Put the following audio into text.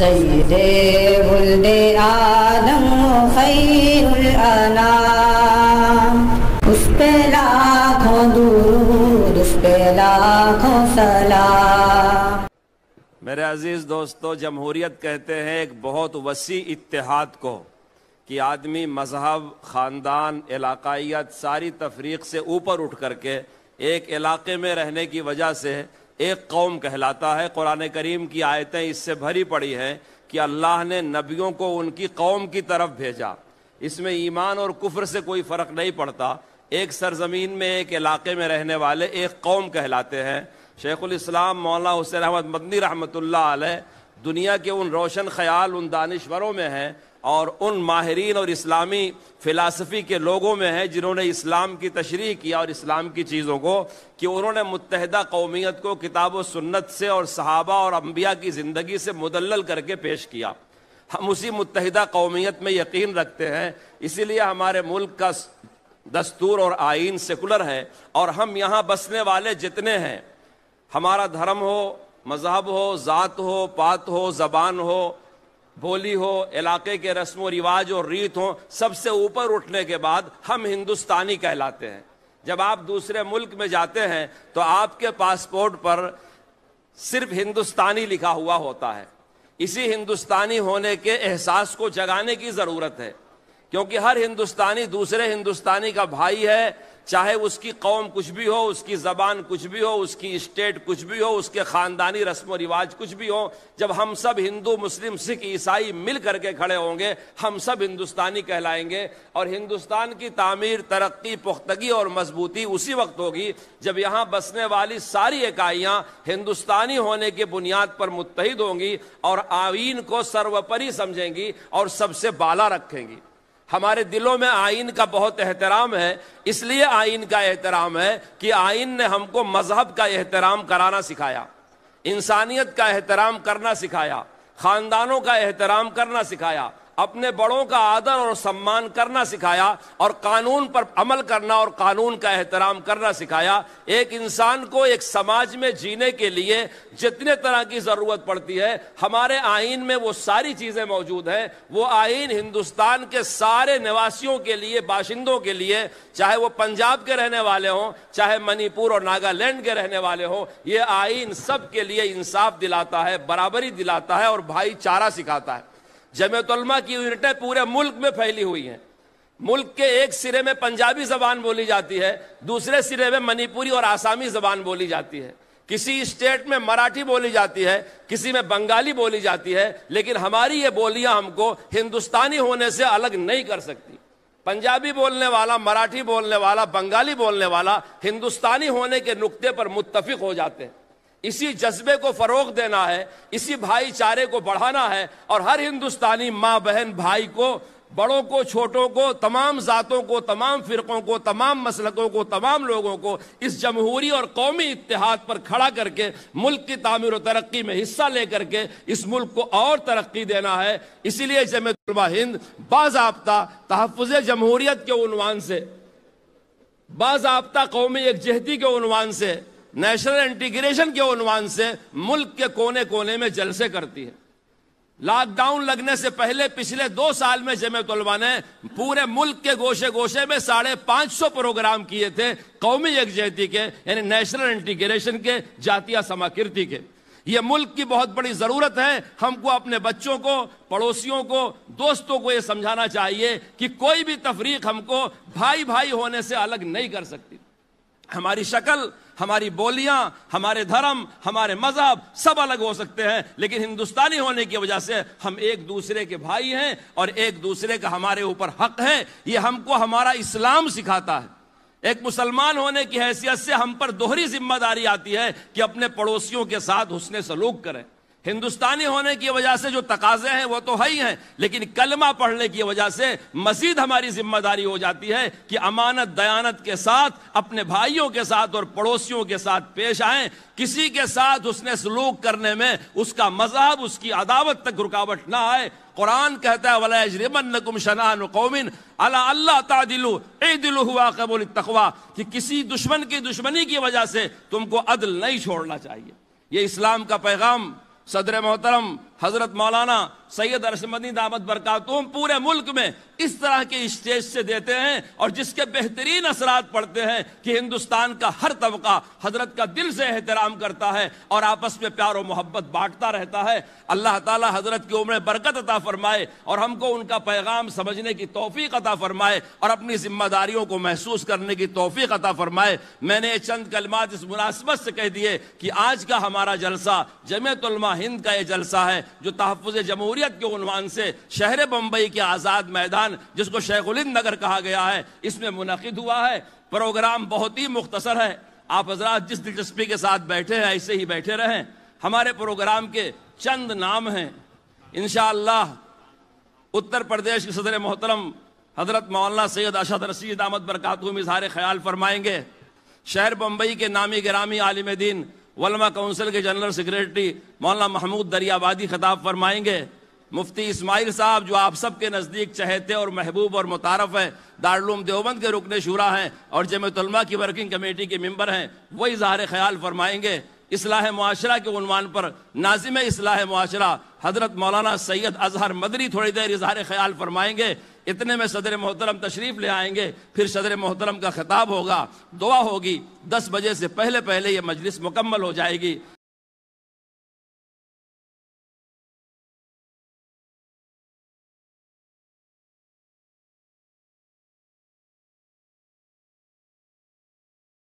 सैदे बुल्द आदम खैरुल अनाम उस पे लाखों दुरूद उस पे लाखों सलाम मेरे अजीज दोस्तों जमहूरियत कहते हैं एक बहुत वसी इत्तेहाद को कि आदमी मजहब ख़ानदान इलाकाइत सारी तफरीक से ऊपर उठ करके एक इलाके में रहने की वजह से एक कौम कहलाता है कुरान करीम की आयतें इससे भरी पड़ी हैं कि अल्लाह ने नबियों को उनकी कौम की तरफ भेजा इसमें ईमान और कुफर से कोई फ़र्क नहीं पड़ता एक सरजमीन में एक इलाके में रहने वाले एक कौम कहलाते हैं शेखुलस्लाम मौला हुसैन अहमद मदनी रहमत दुनिया के उन रोशन ख्याल उन दानश्वरों में हैं और उन माहरीन और इस्लामी फ़िलासफ़ी के लोगों में है जिन्होंने इस्लाम की तशरी किया और इस्लाम की चीज़ों को कि उन्होंने मुतहदा कौमीत को किताब व सुन्नत से और सहाबा और अम्बिया की ज़िंदगी से मुदल करके पेश किया हम उसी मुतहदा कौमीत में यकीन रखते हैं इसीलिए हमारे मुल्क का दस्तूर और आइन सेकुलर है और हम यहाँ बसने वाले जितने हैं हमारा धर्म हो मजहब हो ज़ात हो पात हो ज़बान हो बोली हो इलाके के रस्म रिवाज और रीत हो सबसे ऊपर उठने के बाद हम हिंदुस्तानी कहलाते हैं जब आप दूसरे मुल्क में जाते हैं तो आपके पासपोर्ट पर सिर्फ हिंदुस्तानी लिखा हुआ होता है इसी हिंदुस्तानी होने के एहसास को जगाने की ज़रूरत है क्योंकि हर हिंदुस्तानी दूसरे हिंदुस्तानी का भाई है चाहे उसकी कौम कुछ भी हो उसकी जबान कुछ भी हो उसकी स्टेट कुछ भी हो उसके खानदानी रस्म रिवाज कुछ भी हो जब हम सब हिंदू मुस्लिम सिख ईसाई मिल करके खड़े होंगे हम सब हिंदुस्तानी कहलाएंगे और हिंदुस्तान की तामीर तरक्की पुख्तगी और मजबूती उसी वक्त होगी जब यहाँ बसने वाली सारी इकाइयाँ हिंदुस्तानी होने की बुनियाद पर मुतहद होंगी और आवीन को सर्वोपरि समझेंगी और सबसे बाला रखेंगी हमारे दिलों में आइन का बहुत एहतराम है इसलिए आइन का एहतराम है कि आइन ने हमको मजहब का एहतराम कराना सिखाया इंसानियत का एहतराम करना सिखाया खानदानों का एहतराम करना सिखाया अपने बड़ों का आदर और सम्मान करना सिखाया और कानून पर अमल करना और कानून का एहतराम करना सिखाया एक इंसान को एक समाज में जीने के लिए जितने तरह की ज़रूरत पड़ती है हमारे आइन में वो सारी चीज़ें मौजूद हैं वो आइन हिंदुस्तान के सारे निवासियों के लिए बाशिंदों के लिए चाहे वो पंजाब के रहने वाले हों चाहे मणिपुर और नागालैंड के रहने वाले हों ये आइन सब के लिए इंसाफ दिलाता है बराबरी दिलाता है और भाईचारा सिखाता है जमयतलमा की यूनिटें पूरे मुल्क में फैली हुई हैं मुल्क के एक सिरे में पंजाबी जबान बोली जाती है दूसरे सिरे में मणिपुरी और आसामी जबान बोली जाती है किसी स्टेट में मराठी बोली जाती है किसी में बंगाली बोली जाती है लेकिन हमारी ये बोलियां हमको हिंदुस्तानी होने से अलग नहीं कर सकती पंजाबी बोलने वाला मराठी बोलने वाला बंगाली बोलने वाला हिंदुस्तानी होने के नुकते पर मुत्तफिक हो जाते हैं इसी जज्बे को फरोग देना है इसी भाईचारे को बढ़ाना है और हर हिंदुस्तानी माँ बहन भाई को बड़ों को छोटों को तमाम ज़ातों को तमाम फ़िरक़ों को तमाम मसलकों को तमाम लोगों को इस जमहूरी और कौमी इतिहाद पर खड़ा करके मुल्क की तामीर और तरक्की में हिस्सा लेकर के इस मुल्क को और तरक्की देना है इसीलिए जमतलबा हिंद बाबा तहफ़ जमहूरीत के उनवान से बाबा कौमी यकजहती के उनवान से नेशनल इंटीग्रेशन के उन्वान से मुल्क के कोने कोने में जलसे करती है लॉकडाउन लगने से पहले पिछले दो साल में तलबा ने पूरे मुल्क के गोशे गोशे में साढ़े पांच सौ प्रोग्राम किए थे कौमी यकजहती के यानी नेशनल इंटीग्रेशन के जातिया समाकृति के ये मुल्क की बहुत बड़ी ज़रूरत है हमको अपने बच्चों को पड़ोसियों को दोस्तों को यह समझाना चाहिए कि कोई भी तफरीक हमको भाई भाई होने से अलग नहीं कर सकती हमारी शक्ल हमारी बोलियां हमारे धर्म हमारे मजहब सब अलग हो सकते हैं लेकिन हिंदुस्तानी होने की वजह से हम एक दूसरे के भाई हैं और एक दूसरे का हमारे ऊपर हक है ये हमको हमारा इस्लाम सिखाता है एक मुसलमान होने की हैसियत से हम पर दोहरी जिम्मेदारी आती है कि अपने पड़ोसियों के साथ हुसन सलूक करें हिंदुस्तानी होने की वजह से जो तकाजे हैं वो तो है ही हैं लेकिन कलमा पढ़ने की वजह से मजीद हमारी जिम्मेदारी हो जाती है कि अमानत दयानत के साथ अपने भाइयों के साथ और पड़ोसियों के साथ पेश आए किसी के साथ उसने सलूक करने में उसका मजहब उसकी अदावत तक रुकावट ना आए कुरान कहता है वलाजरबन शनान कौमिन अला अल्लाह तादिलु ए दिलु हुआ कबूल तकवा कि किसी दुश्मन की दुश्मनी की वजह से तुमको अदल नहीं छोड़ना चाहिए ये इस्लाम का पैगाम सदर मोहतरम हजरत मौलाना सैयद अरसमदी दामद बरकातूम पूरे मुल्क में इस तरह के स्टेज से देते हैं और जिसके बेहतरीन असरात पड़ते हैं कि हिंदुस्तान का हर तबका हजरत का दिल से एहतराम करता है और आपस में प्यार और मोहब्बत बांटता रहता है अल्लाह ताला हजरत की उम्र बरकत अता फरमाए और हमको उनका पैगाम समझने की तोफ़ी अता फरमाए और अपनी जिम्मेदारियों को महसूस करने की तोफ़ी अता फरमाए मैंने चंद कलमात इस मुनासिबत से कह दिए कि आज का हमारा जलसा जमयतलमा हिंद का ये जलसा है जो तहफ़ जमहूरियत के उनवान से शहर बम्बई के आज़ाद मैदान जिसको शेखुलिंद नगर कहा गया है इसमें मुनद हुआ है प्रोग्राम बहुत ही मुख्तसर है आप हजरा जिस दिलचस्पी के साथ बैठे हैं ऐसे ही बैठे रहें हमारे प्रोग्राम के चंद नाम हैं इन उत्तर प्रदेश के सदर मोहतरम हजरत मौलाना सैयद अशद रशीद अहमद बरकातू इजहार ख्याल फरमाएंगे शहर बम्बई के नामी ग्रामी आलिम दीन वलमा काउंसिल के जनरल सेक्रेटरी मौलाना महमूद दरियाबादी खिताब फरमाएंगे मुफ्ती इस्माइल साहब जो आप सबके नज़दीक चहेते और महबूब और मुतारफ है दारुम देवबंद के रुकने शुरा हैं और जमतलमा की वर्किंग कमेटी के मेम्बर हैं वही इजहार ख्याल फरमाएंगे इसलाह माशरा के उनवान पर नाजिम इसलाह माशरा हजरत मौलाना सैयद अजहर मदरी थोड़ी देर इजहार ख्याल फरमाएंगे इतने में सदर मोहतरम तशरीफ ले आएंगे फिर सदर मोहतरम का खिताब होगा दुआ होगी दस बजे से पहले पहले ये मजलिस मुकम्मल हो जाएगी